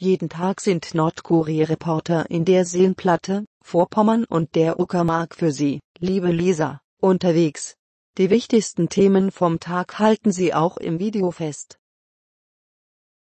Jeden Tag sind Nordkurier-Reporter in der Seenplatte, Vorpommern und der Uckermark für Sie, liebe Lisa, unterwegs. Die wichtigsten Themen vom Tag halten Sie auch im Video fest.